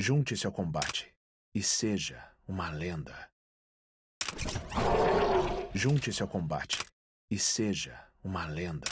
Junte-se ao combate e seja uma lenda. Junte-se ao combate e seja uma lenda.